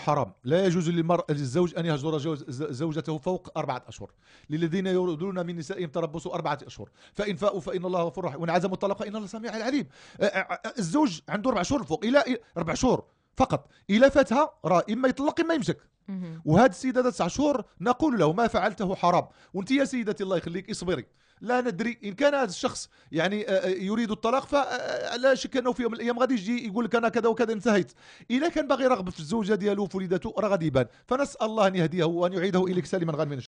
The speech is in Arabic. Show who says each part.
Speaker 1: حرام لا يجوز للمرء للزوج أن يهجر زوجته فوق أربعة أشهر للذين يريدون من نسائهم تربصوا أربعة أشهر فإن فاءوا فإن الله غفور رحيم وإن عزموا الطلاق فإن الله سميع عليم الزوج عنده أربع شهور فوق إلى أربع شهور فقط إلى فاتها راه إما يطلق إما يمسك وهذا السيد هذا تسع شهور نقول له ما فعلته حرام وانت يا سيدتي الله يخليك اصبري لا ندري ان كان هذا الشخص يعني آه، آه، يريد الطلاق فلا آه، شك انه في يوم من الايام غادي يجي يقول لك انا كذا وكذا انتهيت اذا كان باغي رغب في الزوجه ديالو في وليداتو راه غادي يبان فنسال الله ان يهديه وان يعيده اليك سالما غانما من